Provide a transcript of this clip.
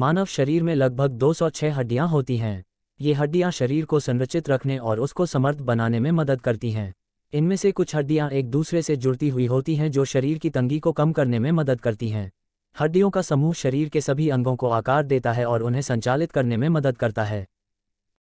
मानव शरीर में लगभग 206 हड्डियां होती हैं ये हड्डियां शरीर को संरचित रखने और उसको समर्थ बनाने में मदद करती हैं इनमें से कुछ हड्डियां एक दूसरे से जुड़ती हुई होती हैं जो शरीर की तंगी को कम करने में मदद करती हैं हड्डियों का समूह शरीर के सभी अंगों को आकार देता है और उन्हें संचालित करने में मदद करता है